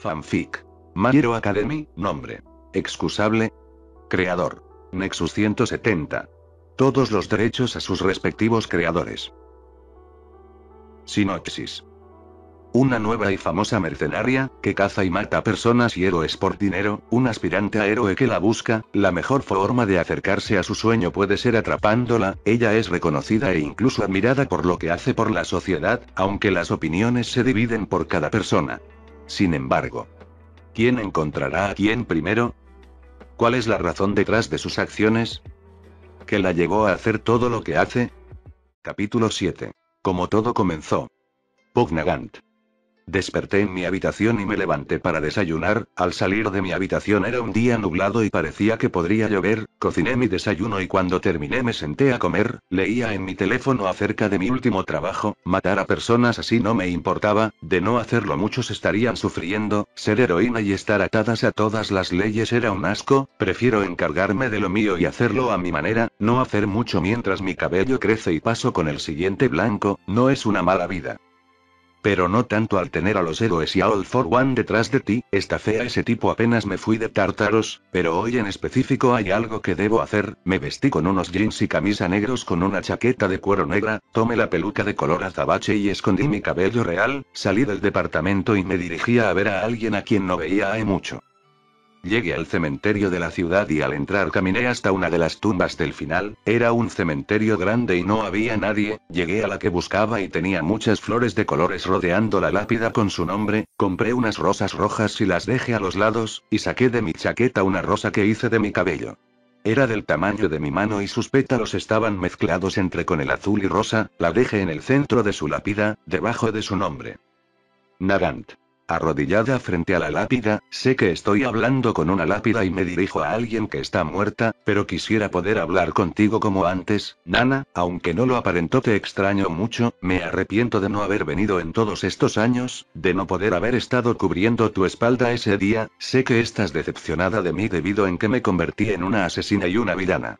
Fanfic. My Academy, nombre. Excusable. Creador. Nexus 170. Todos los derechos a sus respectivos creadores. Sinopsis. Una nueva y famosa mercenaria, que caza y mata personas y héroes por dinero, un aspirante a héroe que la busca, la mejor forma de acercarse a su sueño puede ser atrapándola, ella es reconocida e incluso admirada por lo que hace por la sociedad, aunque las opiniones se dividen por cada persona. Sin embargo, ¿quién encontrará a quién primero? ¿Cuál es la razón detrás de sus acciones? ¿Qué la llevó a hacer todo lo que hace? Capítulo 7. Como todo comenzó. Pognagant. Desperté en mi habitación y me levanté para desayunar, al salir de mi habitación era un día nublado y parecía que podría llover, cociné mi desayuno y cuando terminé me senté a comer, leía en mi teléfono acerca de mi último trabajo, matar a personas así no me importaba, de no hacerlo muchos estarían sufriendo, ser heroína y estar atadas a todas las leyes era un asco, prefiero encargarme de lo mío y hacerlo a mi manera, no hacer mucho mientras mi cabello crece y paso con el siguiente blanco, no es una mala vida. Pero no tanto al tener a los héroes y a All for One detrás de ti, esta fea ese tipo apenas me fui de tártaros, pero hoy en específico hay algo que debo hacer, me vestí con unos jeans y camisa negros con una chaqueta de cuero negra, tomé la peluca de color azabache y escondí mi cabello real, salí del departamento y me dirigí a ver a alguien a quien no veía hay mucho. Llegué al cementerio de la ciudad y al entrar caminé hasta una de las tumbas del final, era un cementerio grande y no había nadie, llegué a la que buscaba y tenía muchas flores de colores rodeando la lápida con su nombre, compré unas rosas rojas y las dejé a los lados, y saqué de mi chaqueta una rosa que hice de mi cabello. Era del tamaño de mi mano y sus pétalos estaban mezclados entre con el azul y rosa, la dejé en el centro de su lápida, debajo de su nombre. Nagant arrodillada frente a la lápida, sé que estoy hablando con una lápida y me dirijo a alguien que está muerta, pero quisiera poder hablar contigo como antes, Nana, aunque no lo aparentó te extraño mucho, me arrepiento de no haber venido en todos estos años, de no poder haber estado cubriendo tu espalda ese día, sé que estás decepcionada de mí debido en que me convertí en una asesina y una vilana.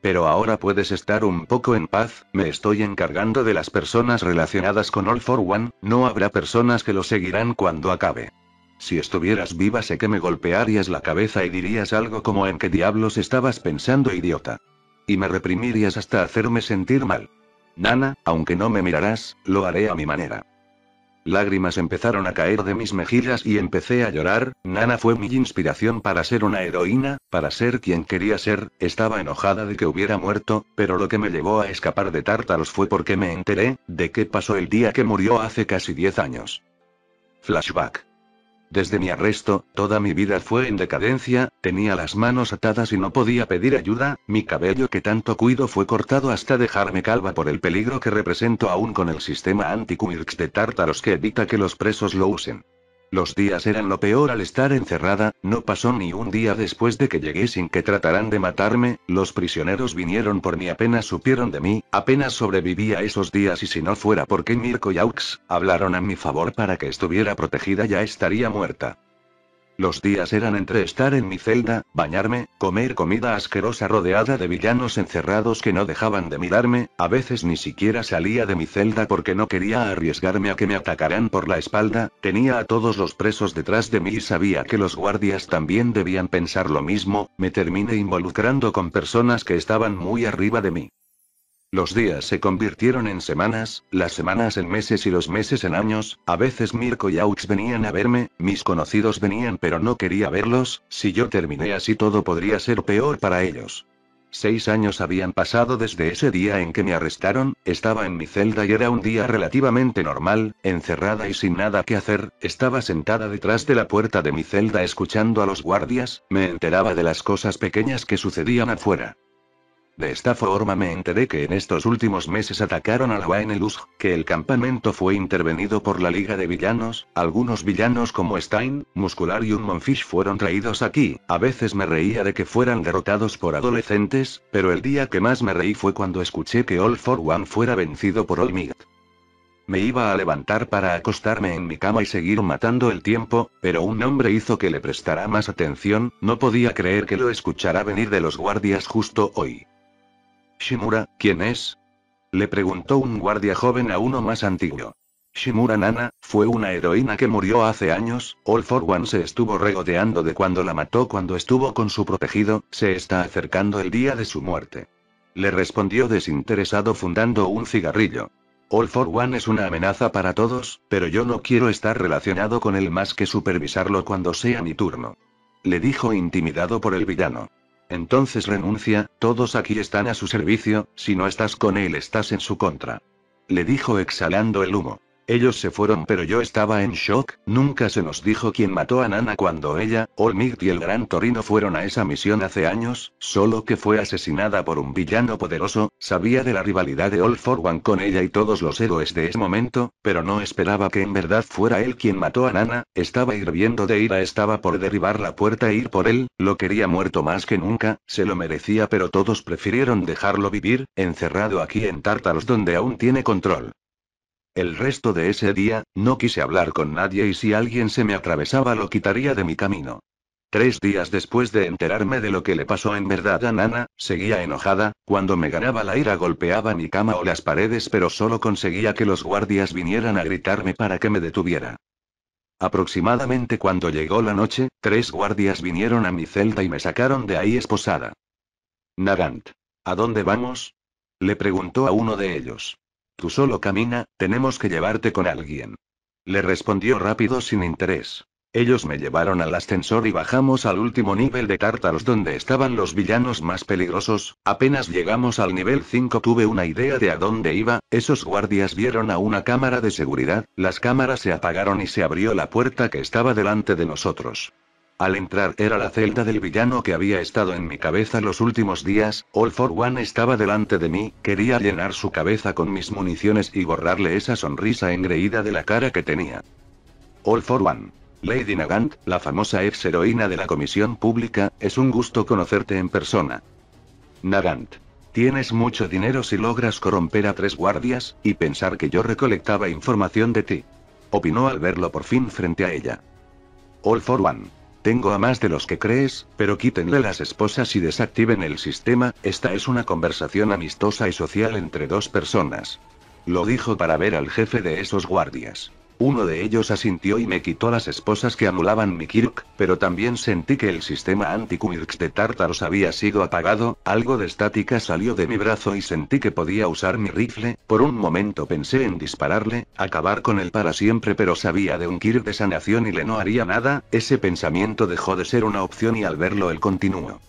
Pero ahora puedes estar un poco en paz, me estoy encargando de las personas relacionadas con All for One, no habrá personas que lo seguirán cuando acabe. Si estuvieras viva sé que me golpearías la cabeza y dirías algo como en qué diablos estabas pensando idiota. Y me reprimirías hasta hacerme sentir mal. Nana, aunque no me mirarás, lo haré a mi manera. Lágrimas empezaron a caer de mis mejillas y empecé a llorar. Nana fue mi inspiración para ser una heroína, para ser quien quería ser. Estaba enojada de que hubiera muerto, pero lo que me llevó a escapar de Tartaros fue porque me enteré de qué pasó el día que murió hace casi 10 años. Flashback. Desde mi arresto, toda mi vida fue en decadencia, tenía las manos atadas y no podía pedir ayuda, mi cabello que tanto cuido fue cortado hasta dejarme calva por el peligro que represento aún con el sistema anti de tártaros que evita que los presos lo usen. Los días eran lo peor al estar encerrada, no pasó ni un día después de que llegué sin que trataran de matarme, los prisioneros vinieron por mí apenas supieron de mí, apenas sobreviví a esos días y si no fuera porque Mirko y Aux hablaron a mi favor para que estuviera protegida ya estaría muerta. Los días eran entre estar en mi celda, bañarme, comer comida asquerosa rodeada de villanos encerrados que no dejaban de mirarme, a veces ni siquiera salía de mi celda porque no quería arriesgarme a que me atacaran por la espalda, tenía a todos los presos detrás de mí y sabía que los guardias también debían pensar lo mismo, me terminé involucrando con personas que estaban muy arriba de mí. Los días se convirtieron en semanas, las semanas en meses y los meses en años, a veces Mirko y Aux venían a verme, mis conocidos venían pero no quería verlos, si yo terminé así todo podría ser peor para ellos. Seis años habían pasado desde ese día en que me arrestaron, estaba en mi celda y era un día relativamente normal, encerrada y sin nada que hacer, estaba sentada detrás de la puerta de mi celda escuchando a los guardias, me enteraba de las cosas pequeñas que sucedían afuera. De esta forma me enteré que en estos últimos meses atacaron a la luz que el campamento fue intervenido por la Liga de Villanos, algunos villanos como Stein, Muscular y un Monfish fueron traídos aquí, a veces me reía de que fueran derrotados por adolescentes, pero el día que más me reí fue cuando escuché que All for One fuera vencido por Might. Me iba a levantar para acostarme en mi cama y seguir matando el tiempo, pero un hombre hizo que le prestara más atención, no podía creer que lo escuchara venir de los guardias justo hoy. Shimura, ¿quién es? Le preguntó un guardia joven a uno más antiguo. Shimura Nana, fue una heroína que murió hace años, All For One se estuvo regodeando de cuando la mató cuando estuvo con su protegido, se está acercando el día de su muerte. Le respondió desinteresado fundando un cigarrillo. All For One es una amenaza para todos, pero yo no quiero estar relacionado con él más que supervisarlo cuando sea mi turno. Le dijo intimidado por el villano. Entonces renuncia, todos aquí están a su servicio, si no estás con él estás en su contra. Le dijo exhalando el humo. Ellos se fueron, pero yo estaba en shock. Nunca se nos dijo quién mató a Nana cuando ella, Might y el Gran Torino fueron a esa misión hace años, solo que fue asesinada por un villano poderoso. Sabía de la rivalidad de All for One con ella y todos los héroes de ese momento, pero no esperaba que en verdad fuera él quien mató a Nana. Estaba hirviendo de ira, estaba por derribar la puerta e ir por él. Lo quería muerto más que nunca, se lo merecía, pero todos prefirieron dejarlo vivir, encerrado aquí en Tartaros donde aún tiene control. El resto de ese día, no quise hablar con nadie y si alguien se me atravesaba lo quitaría de mi camino. Tres días después de enterarme de lo que le pasó en verdad a Nana, seguía enojada, cuando me ganaba la ira golpeaba mi cama o las paredes pero solo conseguía que los guardias vinieran a gritarme para que me detuviera. Aproximadamente cuando llegó la noche, tres guardias vinieron a mi celda y me sacaron de ahí esposada. Nagant. ¿A dónde vamos? Le preguntó a uno de ellos. Tú solo camina, tenemos que llevarte con alguien. Le respondió rápido sin interés. Ellos me llevaron al ascensor y bajamos al último nivel de Tártaros donde estaban los villanos más peligrosos. Apenas llegamos al nivel 5 tuve una idea de a dónde iba. Esos guardias vieron a una cámara de seguridad, las cámaras se apagaron y se abrió la puerta que estaba delante de nosotros. Al entrar era la celda del villano que había estado en mi cabeza los últimos días, All for One estaba delante de mí, quería llenar su cabeza con mis municiones y borrarle esa sonrisa engreída de la cara que tenía. All for One. Lady Nagant, la famosa ex heroína de la Comisión Pública, es un gusto conocerte en persona. Nagant. Tienes mucho dinero si logras corromper a tres guardias, y pensar que yo recolectaba información de ti. Opinó al verlo por fin frente a ella. All for One tengo a más de los que crees, pero quítenle las esposas y desactiven el sistema, esta es una conversación amistosa y social entre dos personas. Lo dijo para ver al jefe de esos guardias. Uno de ellos asintió y me quitó las esposas que anulaban mi Kirk, pero también sentí que el sistema anti de Tártaros había sido apagado, algo de estática salió de mi brazo y sentí que podía usar mi rifle, por un momento pensé en dispararle, acabar con él para siempre pero sabía de un Kirk de sanación y le no haría nada, ese pensamiento dejó de ser una opción y al verlo él continuó.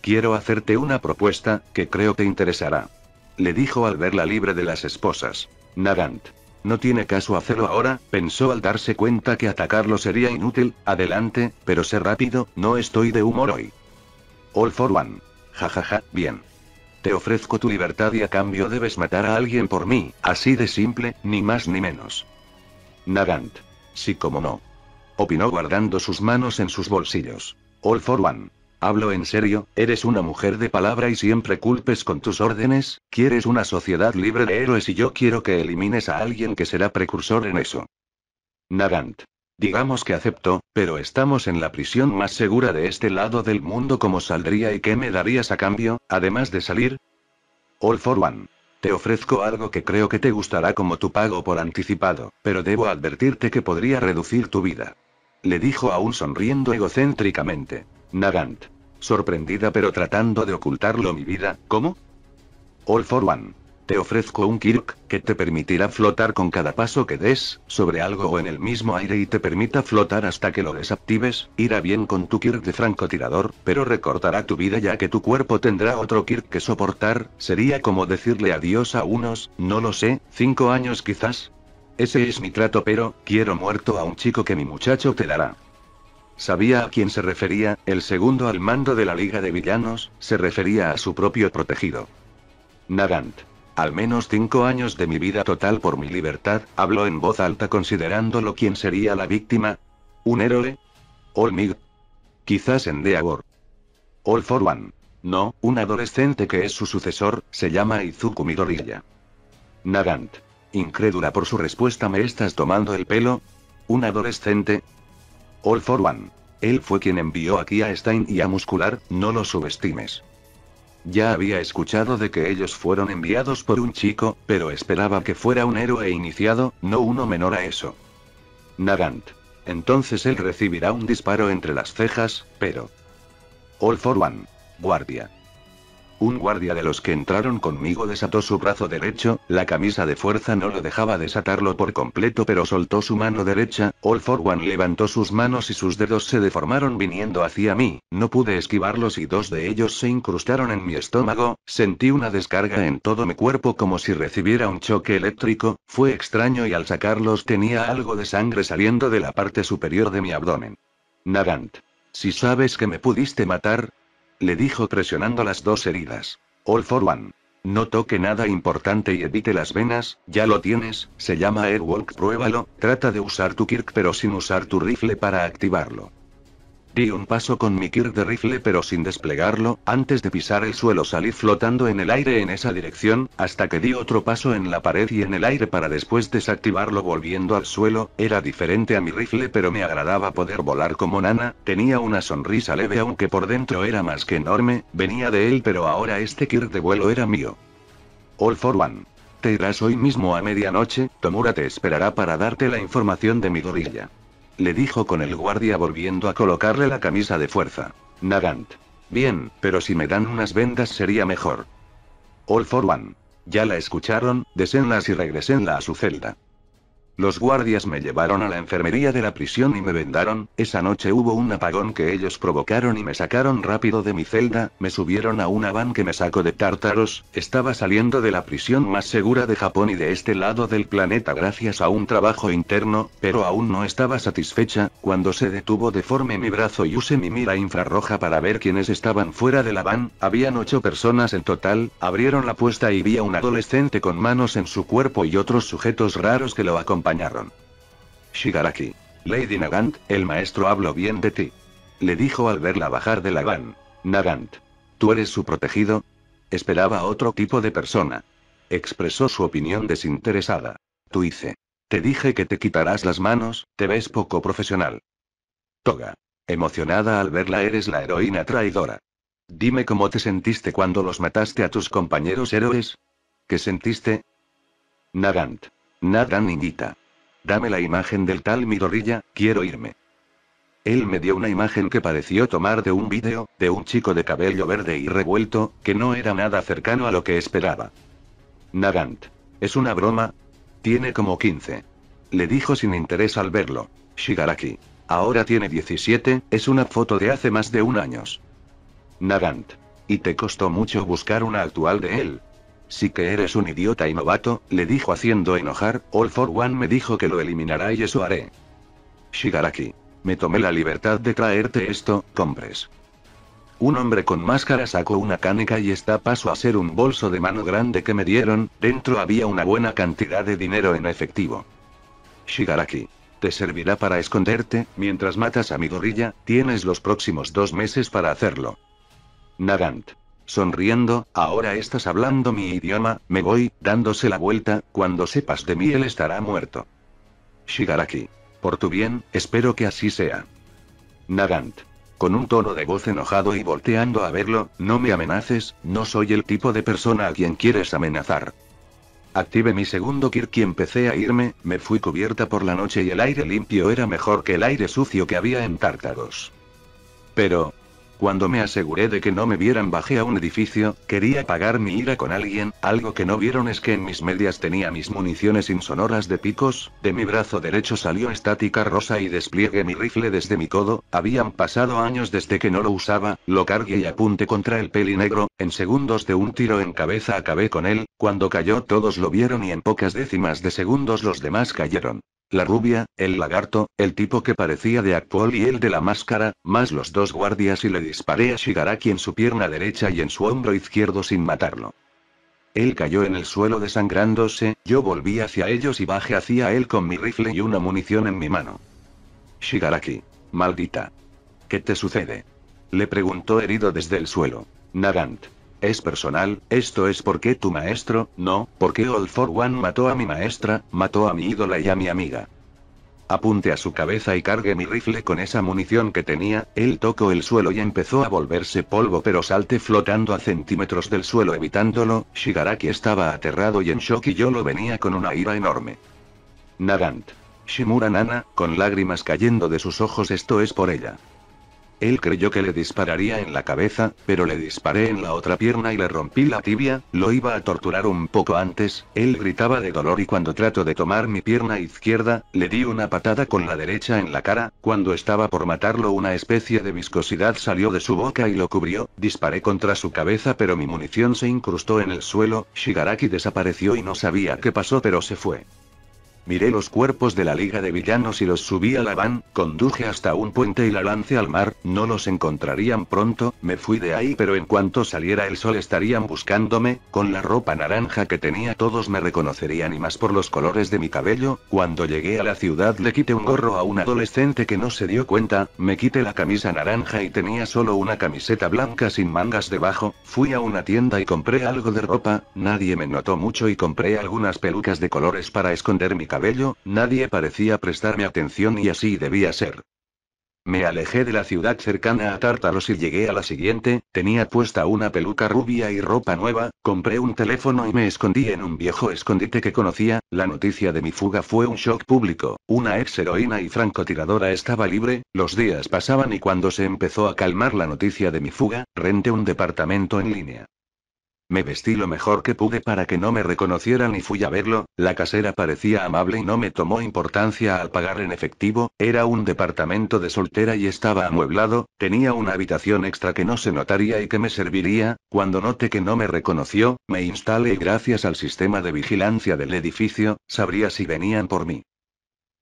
Quiero hacerte una propuesta, que creo te interesará. Le dijo al verla libre de las esposas. Nagant. No tiene caso hacerlo ahora, pensó al darse cuenta que atacarlo sería inútil, adelante, pero sé rápido, no estoy de humor hoy. All for one. Jajaja, ja, ja, bien. Te ofrezco tu libertad y a cambio debes matar a alguien por mí, así de simple, ni más ni menos. Nagant. Sí como no. Opinó guardando sus manos en sus bolsillos. All for one. Hablo en serio, eres una mujer de palabra y siempre culpes con tus órdenes, quieres una sociedad libre de héroes y yo quiero que elimines a alguien que será precursor en eso. Nagant. Digamos que acepto, pero estamos en la prisión más segura de este lado del mundo. ¿Cómo saldría y qué me darías a cambio, además de salir? All for one. Te ofrezco algo que creo que te gustará como tu pago por anticipado, pero debo advertirte que podría reducir tu vida. Le dijo aún sonriendo egocéntricamente. Nagant sorprendida pero tratando de ocultarlo mi vida, ¿cómo? All for one. Te ofrezco un Kirk, que te permitirá flotar con cada paso que des, sobre algo o en el mismo aire y te permita flotar hasta que lo desactives, irá bien con tu Kirk de francotirador, pero recortará tu vida ya que tu cuerpo tendrá otro Kirk que soportar, sería como decirle adiós a unos, no lo sé, cinco años quizás. Ese es mi trato pero, quiero muerto a un chico que mi muchacho te dará. Sabía a quién se refería, el segundo al mando de la Liga de Villanos, se refería a su propio protegido. Nagant. Al menos cinco años de mi vida total por mi libertad, habló en voz alta considerándolo quién sería la víctima. ¿Un héroe? Olmig. Quizás Endeavor. All for One. No, un adolescente que es su sucesor, se llama Izuku Midoriya. Nagant. Incrédula por su respuesta, ¿me estás tomando el pelo? ¿Un adolescente? All for One. Él fue quien envió aquí a Stein y a Muscular, no lo subestimes. Ya había escuchado de que ellos fueron enviados por un chico, pero esperaba que fuera un héroe iniciado, no uno menor a eso. Nagant. Entonces él recibirá un disparo entre las cejas, pero... All for One. Guardia. Un guardia de los que entraron conmigo desató su brazo derecho, la camisa de fuerza no lo dejaba desatarlo por completo pero soltó su mano derecha, All for One levantó sus manos y sus dedos se deformaron viniendo hacia mí, no pude esquivarlos y dos de ellos se incrustaron en mi estómago, sentí una descarga en todo mi cuerpo como si recibiera un choque eléctrico, fue extraño y al sacarlos tenía algo de sangre saliendo de la parte superior de mi abdomen. Nagant. Si sabes que me pudiste matar, le dijo presionando las dos heridas. All for one. No toque nada importante y evite las venas, ya lo tienes, se llama Airwalk, pruébalo, trata de usar tu Kirk pero sin usar tu rifle para activarlo. Di un paso con mi kir de rifle pero sin desplegarlo, antes de pisar el suelo salí flotando en el aire en esa dirección, hasta que di otro paso en la pared y en el aire para después desactivarlo volviendo al suelo, era diferente a mi rifle pero me agradaba poder volar como nana, tenía una sonrisa leve aunque por dentro era más que enorme, venía de él pero ahora este kir de vuelo era mío. All for one. Te irás hoy mismo a medianoche, Tomura te esperará para darte la información de mi gorilla le dijo con el guardia volviendo a colocarle la camisa de fuerza. Nagant. Bien, pero si me dan unas vendas sería mejor. All for one. Ya la escucharon, desenlas y regresenla a su celda. Los guardias me llevaron a la enfermería de la prisión y me vendaron, esa noche hubo un apagón que ellos provocaron y me sacaron rápido de mi celda, me subieron a una van que me sacó de tártaros, estaba saliendo de la prisión más segura de Japón y de este lado del planeta gracias a un trabajo interno, pero aún no estaba satisfecha, cuando se detuvo deforme mi brazo y usé mi mira infrarroja para ver quiénes estaban fuera de la van, habían ocho personas en total, abrieron la puesta y vi a un adolescente con manos en su cuerpo y otros sujetos raros que lo acompañaban acompañaron. Shigaraki. Lady Nagant, el maestro habló bien de ti. Le dijo al verla bajar de la van. Nagant. ¿Tú eres su protegido? Esperaba otro tipo de persona. Expresó su opinión desinteresada. Tú hice. Te dije que te quitarás las manos, te ves poco profesional. Toga. Emocionada al verla eres la heroína traidora. Dime cómo te sentiste cuando los mataste a tus compañeros héroes. ¿Qué sentiste? Nagant. Nada niñita. Dame la imagen del tal Midorilla, quiero irme. Él me dio una imagen que pareció tomar de un vídeo, de un chico de cabello verde y revuelto, que no era nada cercano a lo que esperaba. Nagant. ¿Es una broma? Tiene como 15. Le dijo sin interés al verlo. Shigaraki. Ahora tiene 17, es una foto de hace más de un año. Nagant. ¿Y te costó mucho buscar una actual de él? Si que eres un idiota y novato, le dijo haciendo enojar, All for One me dijo que lo eliminará y eso haré. Shigaraki. Me tomé la libertad de traerte esto, compres. Un hombre con máscara sacó una caneca y está paso a ser un bolso de mano grande que me dieron, dentro había una buena cantidad de dinero en efectivo. Shigaraki. Te servirá para esconderte, mientras matas a mi gorilla, tienes los próximos dos meses para hacerlo. Nagant. Sonriendo, ahora estás hablando mi idioma, me voy, dándose la vuelta, cuando sepas de mí él estará muerto. Shigaraki. Por tu bien, espero que así sea. Nagant. Con un tono de voz enojado y volteando a verlo, no me amenaces, no soy el tipo de persona a quien quieres amenazar. Active mi segundo kirk y empecé a irme, me fui cubierta por la noche y el aire limpio era mejor que el aire sucio que había en Tártaros. Pero, cuando me aseguré de que no me vieran bajé a un edificio, quería pagar mi ira con alguien, algo que no vieron es que en mis medias tenía mis municiones insonoras de picos, de mi brazo derecho salió estática rosa y despliegué mi rifle desde mi codo, habían pasado años desde que no lo usaba, lo cargué y apunte contra el peli negro, en segundos de un tiro en cabeza acabé con él, cuando cayó todos lo vieron y en pocas décimas de segundos los demás cayeron la rubia, el lagarto, el tipo que parecía de actual y el de la máscara, más los dos guardias y le disparé a Shigaraki en su pierna derecha y en su hombro izquierdo sin matarlo. Él cayó en el suelo desangrándose, yo volví hacia ellos y bajé hacia él con mi rifle y una munición en mi mano. Shigaraki. Maldita. ¿Qué te sucede? Le preguntó herido desde el suelo. Nagant es personal, esto es porque tu maestro, no, porque All for One mató a mi maestra, mató a mi ídola y a mi amiga. Apunte a su cabeza y cargue mi rifle con esa munición que tenía, él tocó el suelo y empezó a volverse polvo pero salte flotando a centímetros del suelo evitándolo, Shigaraki estaba aterrado y en shock y yo lo venía con una ira enorme. Nagant. Shimura Nana, con lágrimas cayendo de sus ojos esto es por ella. Él creyó que le dispararía en la cabeza, pero le disparé en la otra pierna y le rompí la tibia, lo iba a torturar un poco antes, él gritaba de dolor y cuando trato de tomar mi pierna izquierda, le di una patada con la derecha en la cara, cuando estaba por matarlo una especie de viscosidad salió de su boca y lo cubrió, disparé contra su cabeza pero mi munición se incrustó en el suelo, Shigaraki desapareció y no sabía qué pasó pero se fue. Miré los cuerpos de la Liga de Villanos y los subí a la van, conduje hasta un puente y la lancé al mar, no los encontrarían pronto, me fui de ahí pero en cuanto saliera el sol estarían buscándome, con la ropa naranja que tenía todos me reconocerían y más por los colores de mi cabello, cuando llegué a la ciudad le quité un gorro a un adolescente que no se dio cuenta, me quité la camisa naranja y tenía solo una camiseta blanca sin mangas debajo, fui a una tienda y compré algo de ropa, nadie me notó mucho y compré algunas pelucas de colores para esconder mi cabello, nadie parecía prestarme atención y así debía ser. Me alejé de la ciudad cercana a Tártaros y llegué a la siguiente, tenía puesta una peluca rubia y ropa nueva, compré un teléfono y me escondí en un viejo escondite que conocía, la noticia de mi fuga fue un shock público, una ex heroína y francotiradora estaba libre, los días pasaban y cuando se empezó a calmar la noticia de mi fuga, renté un departamento en línea. Me vestí lo mejor que pude para que no me reconocieran y fui a verlo, la casera parecía amable y no me tomó importancia al pagar en efectivo, era un departamento de soltera y estaba amueblado, tenía una habitación extra que no se notaría y que me serviría, cuando noté que no me reconoció, me instalé y gracias al sistema de vigilancia del edificio, sabría si venían por mí.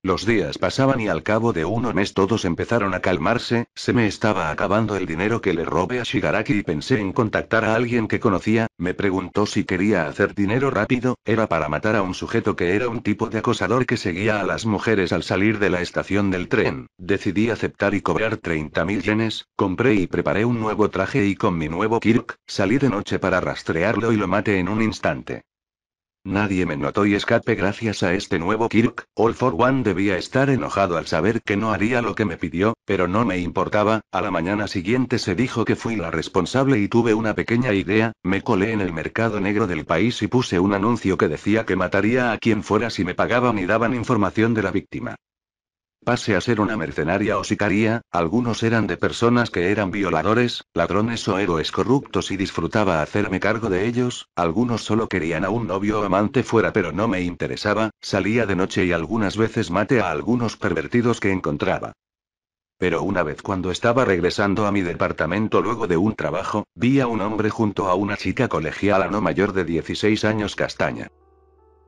Los días pasaban y al cabo de un mes todos empezaron a calmarse, se me estaba acabando el dinero que le robé a Shigaraki y pensé en contactar a alguien que conocía, me preguntó si quería hacer dinero rápido, era para matar a un sujeto que era un tipo de acosador que seguía a las mujeres al salir de la estación del tren, decidí aceptar y cobrar 30.000 yenes, compré y preparé un nuevo traje y con mi nuevo Kirk, salí de noche para rastrearlo y lo maté en un instante. Nadie me notó y escape gracias a este nuevo Kirk. All for One debía estar enojado al saber que no haría lo que me pidió, pero no me importaba. A la mañana siguiente se dijo que fui la responsable y tuve una pequeña idea. Me colé en el mercado negro del país y puse un anuncio que decía que mataría a quien fuera si me pagaban y daban información de la víctima. Pase a ser una mercenaria o sicaria, algunos eran de personas que eran violadores, ladrones o héroes corruptos y disfrutaba hacerme cargo de ellos, algunos solo querían a un novio o amante fuera pero no me interesaba, salía de noche y algunas veces maté a algunos pervertidos que encontraba. Pero una vez cuando estaba regresando a mi departamento luego de un trabajo, vi a un hombre junto a una chica colegiala no mayor de 16 años castaña.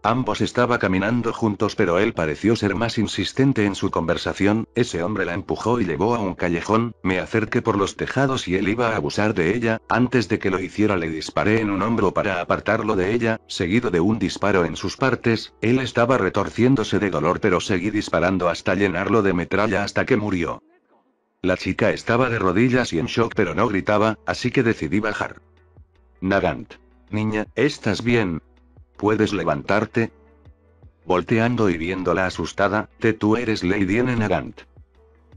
Ambos estaba caminando juntos pero él pareció ser más insistente en su conversación, ese hombre la empujó y llevó a un callejón, me acerqué por los tejados y él iba a abusar de ella, antes de que lo hiciera le disparé en un hombro para apartarlo de ella, seguido de un disparo en sus partes, él estaba retorciéndose de dolor pero seguí disparando hasta llenarlo de metralla hasta que murió. La chica estaba de rodillas y en shock pero no gritaba, así que decidí bajar. Nagant. Niña, ¿estás bien? ¿Puedes levantarte? Volteando y viéndola asustada, te tú eres Lady N. Nagant.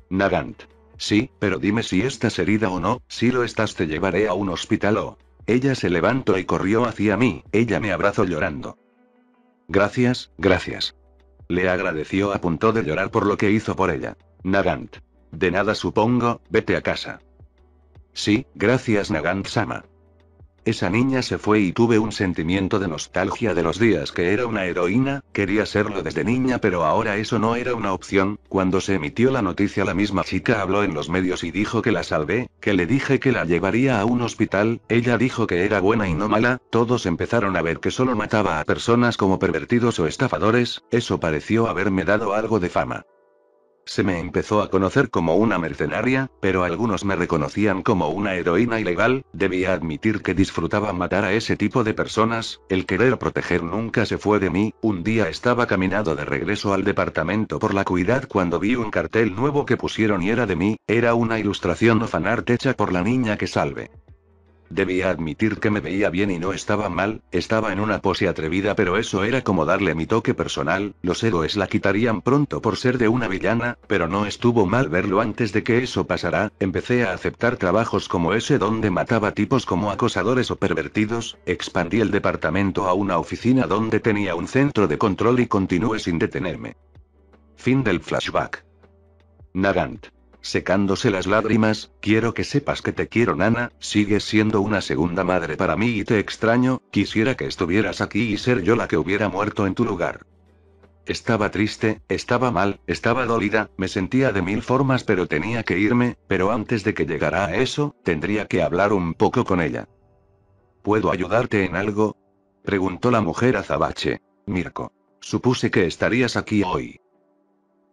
Nagant. Sí, pero dime si estás herida o no, si lo estás te llevaré a un hospital o... Ella se levantó y corrió hacia mí, ella me abrazó llorando. Gracias, gracias. Le agradeció a punto de llorar por lo que hizo por ella. Nagant. De nada supongo, vete a casa. Sí, gracias Nagant Sama. Esa niña se fue y tuve un sentimiento de nostalgia de los días que era una heroína, quería serlo desde niña pero ahora eso no era una opción, cuando se emitió la noticia la misma chica habló en los medios y dijo que la salvé, que le dije que la llevaría a un hospital, ella dijo que era buena y no mala, todos empezaron a ver que solo mataba a personas como pervertidos o estafadores, eso pareció haberme dado algo de fama. Se me empezó a conocer como una mercenaria, pero algunos me reconocían como una heroína ilegal, debía admitir que disfrutaba matar a ese tipo de personas, el querer proteger nunca se fue de mí, un día estaba caminado de regreso al departamento por la cuidad cuando vi un cartel nuevo que pusieron y era de mí, era una ilustración o fanart hecha por la niña que salve. Debía admitir que me veía bien y no estaba mal, estaba en una pose atrevida pero eso era como darle mi toque personal, los héroes la quitarían pronto por ser de una villana, pero no estuvo mal verlo antes de que eso pasara, empecé a aceptar trabajos como ese donde mataba tipos como acosadores o pervertidos, expandí el departamento a una oficina donde tenía un centro de control y continué sin detenerme. Fin del flashback. Nagant secándose las lágrimas, quiero que sepas que te quiero, Nana, sigues siendo una segunda madre para mí y te extraño, quisiera que estuvieras aquí y ser yo la que hubiera muerto en tu lugar. Estaba triste, estaba mal, estaba dolida, me sentía de mil formas pero tenía que irme, pero antes de que llegara a eso, tendría que hablar un poco con ella. ¿Puedo ayudarte en algo? preguntó la mujer a zabache Mirko. Supuse que estarías aquí hoy.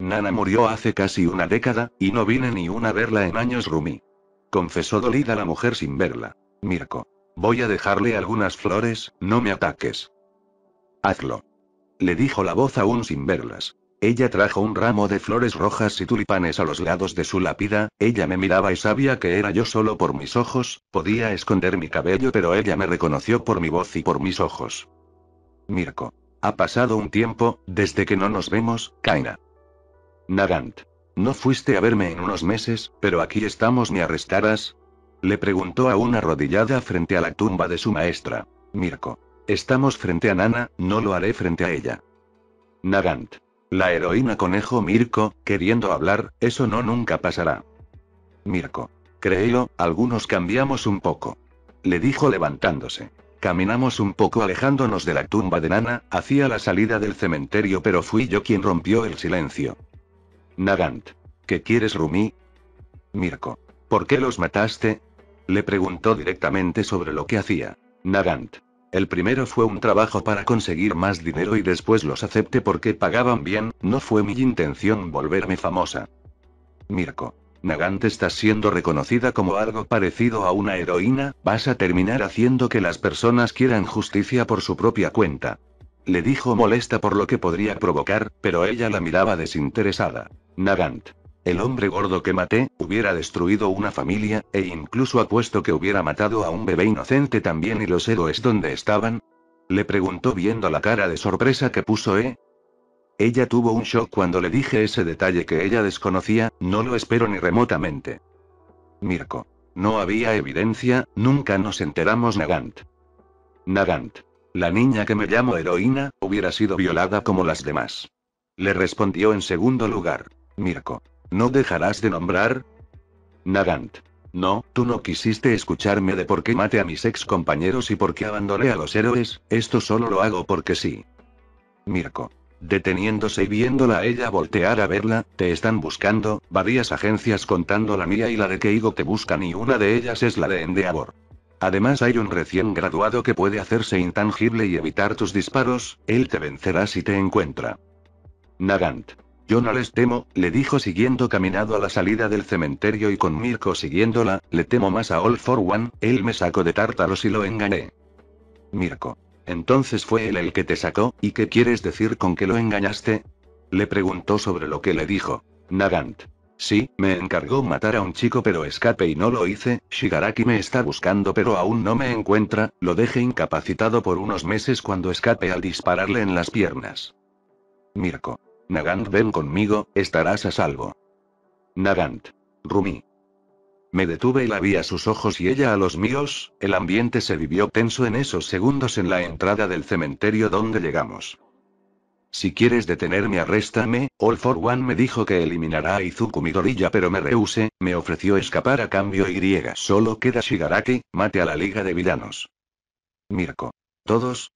Nana murió hace casi una década, y no vine ni una a verla en años Rumi. Confesó dolida la mujer sin verla. Mirko. Voy a dejarle algunas flores, no me ataques. Hazlo. Le dijo la voz aún sin verlas. Ella trajo un ramo de flores rojas y tulipanes a los lados de su lápida, ella me miraba y sabía que era yo solo por mis ojos, podía esconder mi cabello pero ella me reconoció por mi voz y por mis ojos. Mirko. Ha pasado un tiempo, desde que no nos vemos, Kaina. Nagant. ¿No fuiste a verme en unos meses, pero aquí estamos ni arrestarás? Le preguntó a una arrodillada frente a la tumba de su maestra. Mirko. Estamos frente a Nana, no lo haré frente a ella. Nagant. La heroína conejo Mirko, queriendo hablar, eso no nunca pasará. Mirko. Créelo, algunos cambiamos un poco. Le dijo levantándose. Caminamos un poco alejándonos de la tumba de Nana, hacia la salida del cementerio, pero fui yo quien rompió el silencio. Nagant. ¿Qué quieres, Rumi? Mirko. ¿Por qué los mataste? Le preguntó directamente sobre lo que hacía. Nagant. El primero fue un trabajo para conseguir más dinero y después los acepté porque pagaban bien, no fue mi intención volverme famosa. Mirko. Nagant está siendo reconocida como algo parecido a una heroína, vas a terminar haciendo que las personas quieran justicia por su propia cuenta. Le dijo molesta por lo que podría provocar, pero ella la miraba desinteresada. Nagant. El hombre gordo que maté, hubiera destruido una familia, e incluso apuesto que hubiera matado a un bebé inocente también y los héroes donde estaban. Le preguntó viendo la cara de sorpresa que puso E. Ella tuvo un shock cuando le dije ese detalle que ella desconocía, no lo espero ni remotamente. Mirko. No había evidencia, nunca nos enteramos Nagant. Nagant. La niña que me llamo heroína, hubiera sido violada como las demás. Le respondió en segundo lugar. Mirko. ¿No dejarás de nombrar? Nagant. No, tú no quisiste escucharme de por qué maté a mis ex compañeros y por qué abandoné a los héroes, esto solo lo hago porque sí. Mirko. Deteniéndose y viéndola a ella voltear a verla, te están buscando, varias agencias contando la mía y la de Keigo te buscan y una de ellas es la de Endeavor. Además hay un recién graduado que puede hacerse intangible y evitar tus disparos, él te vencerá si te encuentra. Nagant. Yo no les temo, le dijo siguiendo caminado a la salida del cementerio y con Mirko siguiéndola, le temo más a All for One, él me sacó de tártaros y lo engañé. Mirko. Entonces fue él el que te sacó, ¿y qué quieres decir con que lo engañaste? Le preguntó sobre lo que le dijo. Nagant. Sí, me encargó matar a un chico pero escape y no lo hice, Shigaraki me está buscando pero aún no me encuentra, lo dejé incapacitado por unos meses cuando escape al dispararle en las piernas. Mirko. Nagant, ven conmigo, estarás a salvo. Nagant. Rumi. Me detuve y la vi a sus ojos y ella a los míos, el ambiente se vivió tenso en esos segundos en la entrada del cementerio donde llegamos. Si quieres detenerme, arréstame. All for One me dijo que eliminará a Izuku Midoriya pero me rehuse, Me ofreció escapar a cambio y solo queda Shigaraki, mate a la Liga de Villanos. Mirko. ¿Todos?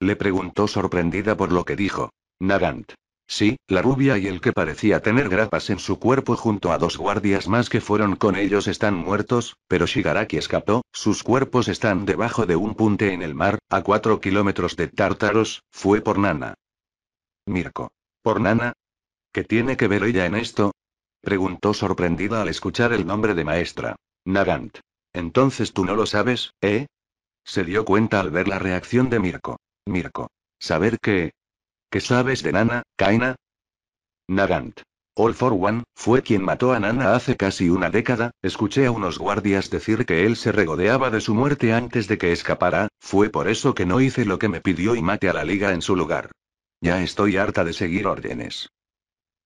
Le preguntó sorprendida por lo que dijo. Nagant. Sí, la rubia y el que parecía tener grapas en su cuerpo junto a dos guardias más que fueron con ellos están muertos, pero Shigaraki escapó, sus cuerpos están debajo de un punte en el mar, a cuatro kilómetros de Tártaros, fue por Nana. Mirko. ¿Por Nana? ¿Qué tiene que ver ella en esto? Preguntó sorprendida al escuchar el nombre de maestra. Nagant. Entonces tú no lo sabes, ¿eh? Se dio cuenta al ver la reacción de Mirko. Mirko. Saber que, ¿Qué sabes de Nana, Kaina? Nagant. All for One, fue quien mató a Nana hace casi una década, escuché a unos guardias decir que él se regodeaba de su muerte antes de que escapara, fue por eso que no hice lo que me pidió y maté a la liga en su lugar. Ya estoy harta de seguir órdenes.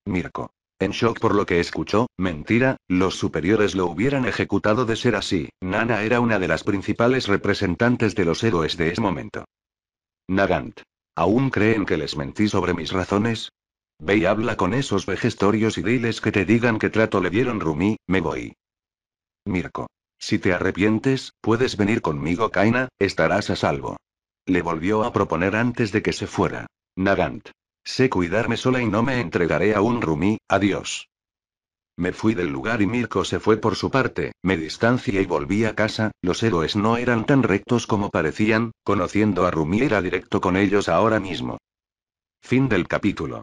Mirko. En shock por lo que escuchó, mentira, los superiores lo hubieran ejecutado de ser así, Nana era una de las principales representantes de los héroes de ese momento. Nagant. ¿Aún creen que les mentí sobre mis razones? Ve y habla con esos vejestorios y diles que te digan qué trato le dieron Rumi, me voy. Mirko. Si te arrepientes, puedes venir conmigo, Kaina, estarás a salvo. Le volvió a proponer antes de que se fuera. Nagant. Sé cuidarme sola y no me entregaré a un Rumi, adiós. Me fui del lugar y Mirko se fue por su parte, me distancié y volví a casa, los héroes no eran tan rectos como parecían, conociendo a Rumi era directo con ellos ahora mismo. Fin del capítulo.